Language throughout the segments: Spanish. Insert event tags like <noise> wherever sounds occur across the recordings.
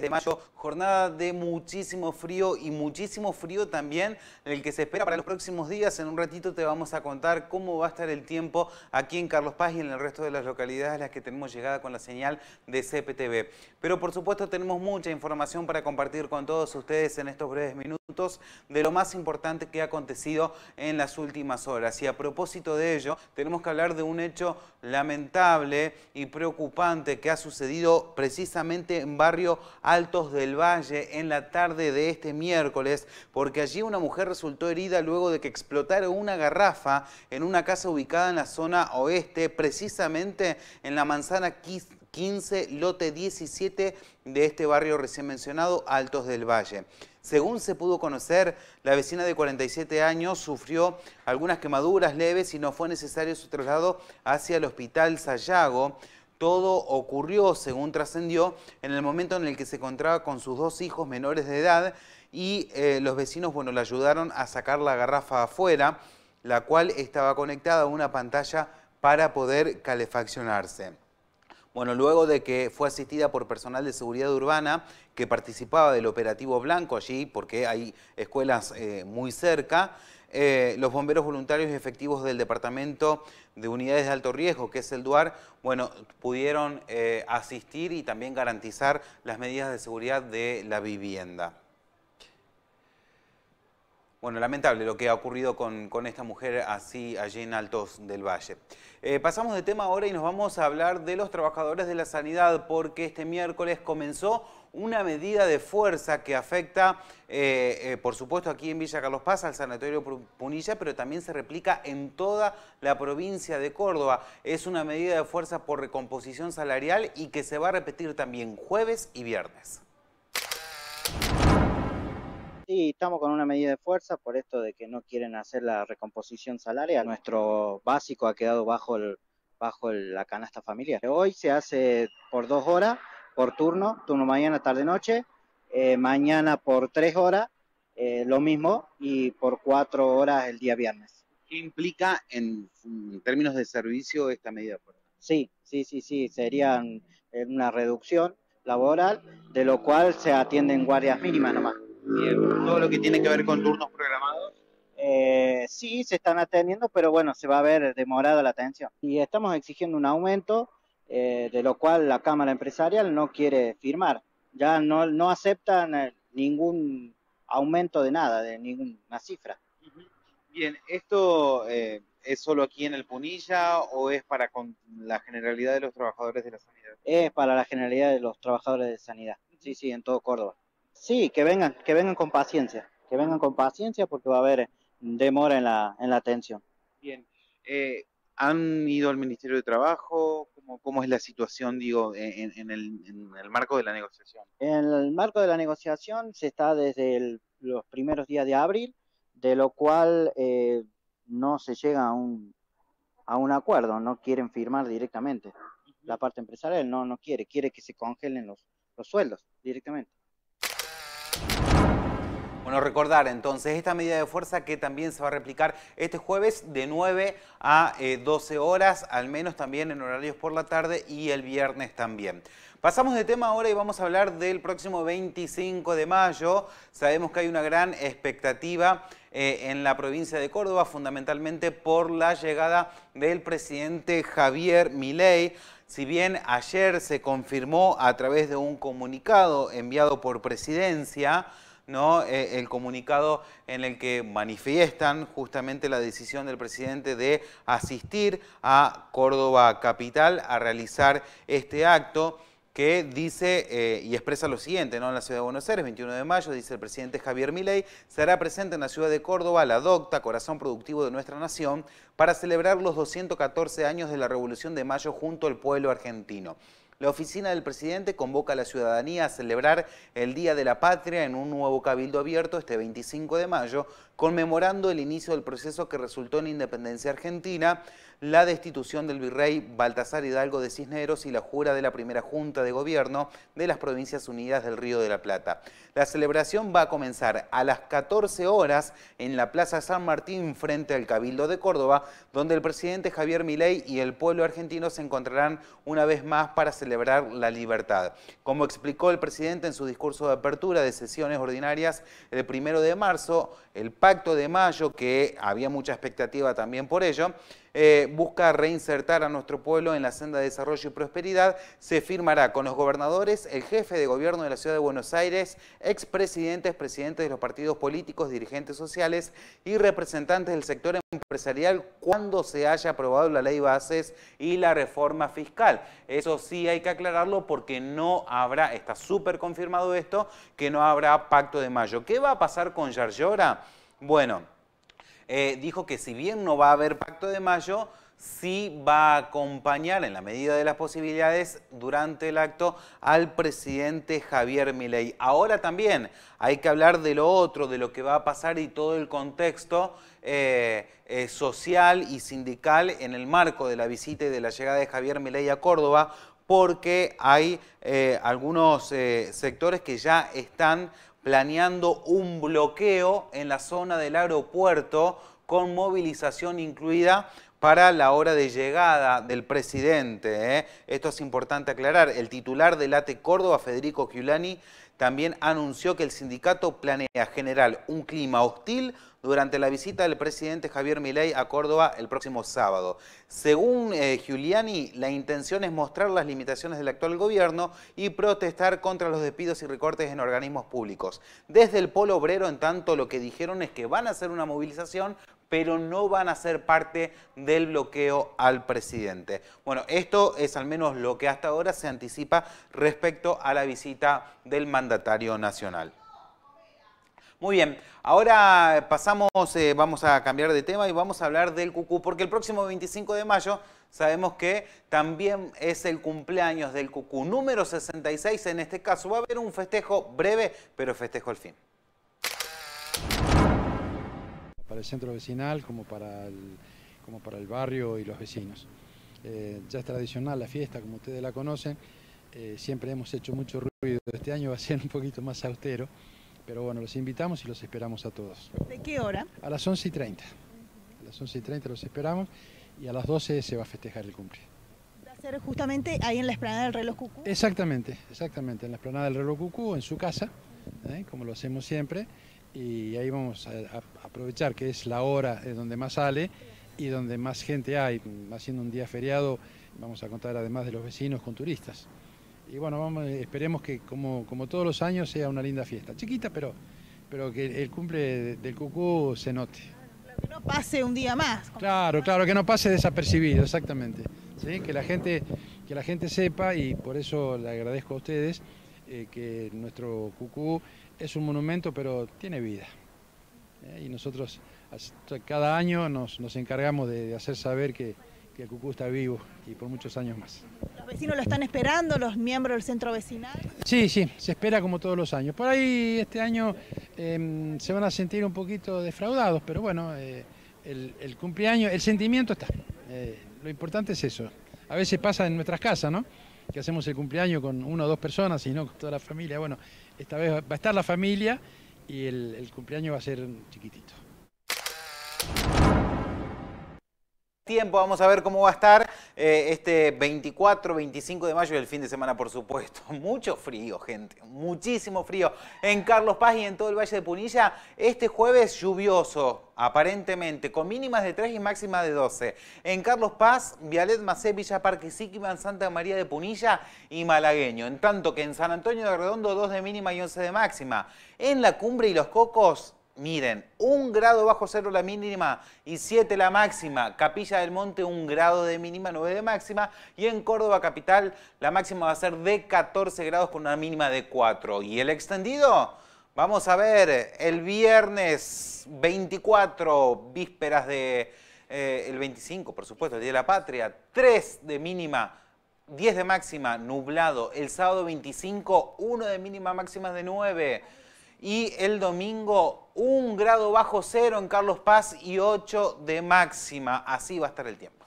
de mayo, jornada de muchísimo frío y muchísimo frío también el que se espera para los próximos días. En un ratito te vamos a contar cómo va a estar el tiempo aquí en Carlos Paz y en el resto de las localidades a las que tenemos llegada con la señal de CPTV. Pero por supuesto tenemos mucha información para compartir con todos ustedes en estos breves minutos de lo más importante que ha acontecido en las últimas horas. Y a propósito de ello, tenemos que hablar de un hecho lamentable y preocupante que ha sucedido precisamente en barrio Altos del Valle en la tarde de este miércoles, porque allí una mujer resultó herida luego de que explotara una garrafa en una casa ubicada en la zona oeste, precisamente en la manzana 15. 15, lote 17 de este barrio recién mencionado, Altos del Valle. Según se pudo conocer, la vecina de 47 años sufrió algunas quemaduras leves y no fue necesario su traslado hacia el hospital Sayago. Todo ocurrió, según trascendió, en el momento en el que se encontraba con sus dos hijos menores de edad y eh, los vecinos bueno, le ayudaron a sacar la garrafa afuera, la cual estaba conectada a una pantalla para poder calefaccionarse. Bueno, luego de que fue asistida por personal de seguridad urbana que participaba del operativo blanco allí, porque hay escuelas eh, muy cerca, eh, los bomberos voluntarios y efectivos del Departamento de Unidades de Alto Riesgo, que es el DUAR, bueno, pudieron eh, asistir y también garantizar las medidas de seguridad de la vivienda. Bueno, lamentable lo que ha ocurrido con, esta mujer así allí en Altos del Valle. Eh, pasamos de tema ahora y nos vamos a hablar de los trabajadores de la sanidad porque este miércoles comenzó una medida de fuerza que afecta, eh, eh, por supuesto, aquí en Villa Carlos Paz, al Sanatorio Punilla, pero también se replica en toda la provincia de Córdoba. Es una medida de fuerza por recomposición salarial y que se va a repetir también jueves y viernes. Sí, estamos con una medida de fuerza por esto de que no quieren hacer la recomposición salarial. Nuestro básico ha quedado bajo el bajo la canasta familiar. Hoy se hace por dos horas, por turno, turno mañana, tarde, noche, eh, mañana por tres horas, eh, lo mismo, y por cuatro horas el día viernes. ¿Qué implica en, términos de servicio esta medida de fuerza? Sí, sí, sí, sí, sería eh, una reducción laboral, de lo cual se atienden guardias mínimas nomás todo lo que tiene que ver con turnos programados. Eh, sí, se están atendiendo, pero bueno, se va a ver demorada la atención. Y estamos exigiendo un aumento, eh, de lo cual la Cámara Empresarial no quiere firmar. Ya no, no aceptan eh, ningún aumento de nada, de ninguna cifra. Bien, ¿esto es solo aquí en el Punilla o es para con la generalidad de los trabajadores de la sanidad? Es para la generalidad de los trabajadores de sanidad, sí, sí, en todo Córdoba. Sí, que vengan, que vengan con paciencia, que vengan con paciencia porque va a haber demora en la, en la atención. Bien, eh, ¿han ido al Ministerio de Trabajo? ¿Cómo, es la situación, digo, en, el, marco de la negociación? En el marco de la negociación se está desde los primeros días de abril, de lo cual eh, no se llega a un, a un acuerdo, no quieren firmar directamente. La parte empresarial no, no quiere, quiere que se congelen los, los sueldos directamente. Bueno, recordar entonces esta medida de fuerza que también se va a replicar este jueves de 9 a 12 eh, horas, al menos también en horarios por la tarde y el viernes también. Pasamos de tema ahora y vamos a hablar del próximo 25 de mayo. Sabemos que hay una gran expectativa eh, en la provincia de Córdoba, fundamentalmente por la llegada del presidente Javier Milei. Si bien ayer se confirmó a través de un comunicado enviado por presidencia, ¿no? Eh, el comunicado en el que manifiestan justamente la decisión del presidente de asistir a Córdoba Capital a realizar este acto que dice eh, y expresa lo siguiente, ¿no? En la ciudad de Buenos Aires, 21 de mayo, dice el presidente Javier Milei, será presente en la ciudad de Córdoba, la docta, corazón productivo de nuestra nación, para celebrar los 214 años de la Revolución de Mayo junto al pueblo argentino la oficina del presidente convoca a la ciudadanía a celebrar el Día de la Patria en un nuevo cabildo abierto este 25 de mayo, conmemorando el inicio del proceso que resultó en la independencia argentina la destitución del virrey Baltasar Hidalgo de Cisneros y la jura de la primera Junta de Gobierno de las Provincias Unidas del Río de la Plata. La celebración va a comenzar a las 14 horas en la Plaza San Martín frente al Cabildo de Córdoba, donde el presidente Javier Milei y el pueblo argentino se encontrarán una vez más para celebrar la libertad. Como explicó el presidente en su discurso de apertura de sesiones ordinarias el primero de marzo, el pacto de mayo, que había mucha expectativa también por ello, eh, busca reinsertar a nuestro pueblo en la senda de desarrollo y prosperidad, se firmará con los gobernadores, el jefe de gobierno de la Ciudad de Buenos Aires, expresidentes, presidentes de los partidos políticos, dirigentes sociales y representantes del sector empresarial cuando se haya aprobado la ley bases y la reforma fiscal. Eso sí hay que aclararlo porque no habrá, está súper confirmado esto, que no habrá pacto de mayo. ¿Qué va a pasar con Yarlora? Bueno... Eh, dijo que si bien no va a haber pacto de mayo, sí va a acompañar en la medida de las posibilidades durante el acto al presidente Javier Milei. Ahora también hay que hablar de lo otro, de lo que va a pasar y todo el contexto eh, eh, social y sindical en el marco de la visita y de la llegada de Javier Milei a Córdoba, porque hay algunos sectores que ya están planeando un bloqueo en la zona del aeropuerto con movilización incluida para la hora de llegada del presidente. ¿eh? Esto es importante aclarar. El titular del ATE Córdoba, Federico Giulani, también anunció que el sindicato planea generar un clima hostil durante la visita del presidente Javier Milei a Córdoba el próximo sábado. Según eh, Giuliani, la intención es mostrar las limitaciones del actual gobierno y protestar contra los despidos y recortes en organismos públicos. Desde el Polo Obrero, en tanto, lo que dijeron es que van a hacer una movilización pero no van a ser parte del bloqueo al presidente. Bueno, esto es al menos lo que hasta ahora se anticipa respecto a la visita del mandatario nacional. Muy bien, ahora pasamos, eh, vamos a cambiar de tema y vamos a hablar del cucú, porque el próximo 25 de mayo sabemos que también es el cumpleaños del cucú, número 66, en este caso va a haber un festejo breve, pero festejo al fin. el centro vecinal como para el, como para el barrio y los vecinos. Eh, ya es tradicional la fiesta, como ustedes la conocen, eh, siempre hemos hecho mucho ruido, este año va a ser un poquito más austero, pero bueno, los invitamos y los esperamos a todos. ¿De qué hora? A las 11 y 30, a las 11 y 30 los esperamos y a las 12 se va a festejar el cumple. ¿Va a ser justamente ahí en la esplanada del reloj Cucú? Exactamente, exactamente, en la esplanada del reloj Cucú, en su casa, ¿eh? como lo hacemos siempre, y ahí vamos a aprovechar que es la hora eh, donde más sale y donde más gente hay, haciendo un día feriado, vamos a contar además de los vecinos con turistas. Y bueno, vamos, eh, esperemos que como, como todos los años sea una linda fiesta, chiquita, pero, pero que el cumple del cucú se note. que no pase un día más. Claro, claro, que no pase desapercibido, exactamente. Que, la gente, que la gente sepa y por eso le agradezco a ustedes eh, que nuestro cucú es un monumento, pero tiene vida. ¿eh? y nosotros cada año nos, encargamos de, hacer saber que, que cucú está vivo y por muchos años más. ¿Los vecinos lo están esperando, los miembros del centro vecinal? Sí, sí, se espera como todos los años. Por ahí este año em, se van a sentir un poquito defraudados, pero bueno, eh, el, cumpleaños, el sentimiento está. Eh, lo importante es eso. A veces pasa en nuestras casas, ¿no? que hacemos el cumpleaños con una o dos personas, y no con toda la familia. Bueno, esta vez va a estar la familia y el, cumpleaños va a ser chiquitito. Vamos a ver cómo va a estar eh, este 24, 25 de mayo y el fin de semana, por supuesto. <laughs> Mucho frío, gente. Muchísimo frío. En Carlos Paz y en todo el Valle de Punilla, este jueves lluvioso, aparentemente, con mínimas de 3 y máximas de 12. En Carlos Paz, Vialet Macé, Villa Parque Siquiman, Santa María de Punilla y Malagueño. En tanto que en San Antonio de Redondo, 2 de mínima y 11 de máxima. En La Cumbre y Los Cocos, Miren, un grado bajo cero la mínima y 7 la máxima. Capilla del Monte, un grado de mínima, 9 de máxima. Y en Córdoba Capital, la máxima va a ser de 14 grados con una mínima de 4. ¿Y el extendido? Vamos a ver, el viernes 24, vísperas de... Eh, el 25, por supuesto, el Día de la Patria. 3 de mínima, 10 de máxima, nublado. El sábado 25, 1 de mínima, máxima de 9 y el domingo un grado bajo cero en Carlos Paz y 8 de máxima. Así va a estar el tiempo.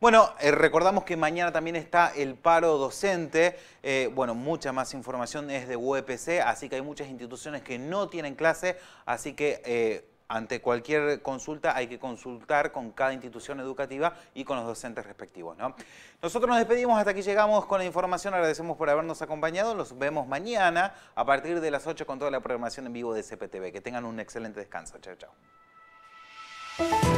Bueno, eh, recordamos que mañana también está el paro docente. Eh, bueno, mucha más información es de UEPC, así que hay muchas instituciones que no tienen clase, así que... Eh, ante cualquier consulta hay que consultar con cada institución educativa y con los docentes respectivos. ¿no? Nosotros nos despedimos, hasta aquí llegamos con la información, agradecemos por habernos acompañado, los vemos mañana a partir de las 8 con toda la programación en vivo de CPTV. Que tengan un excelente descanso. Chao, chao.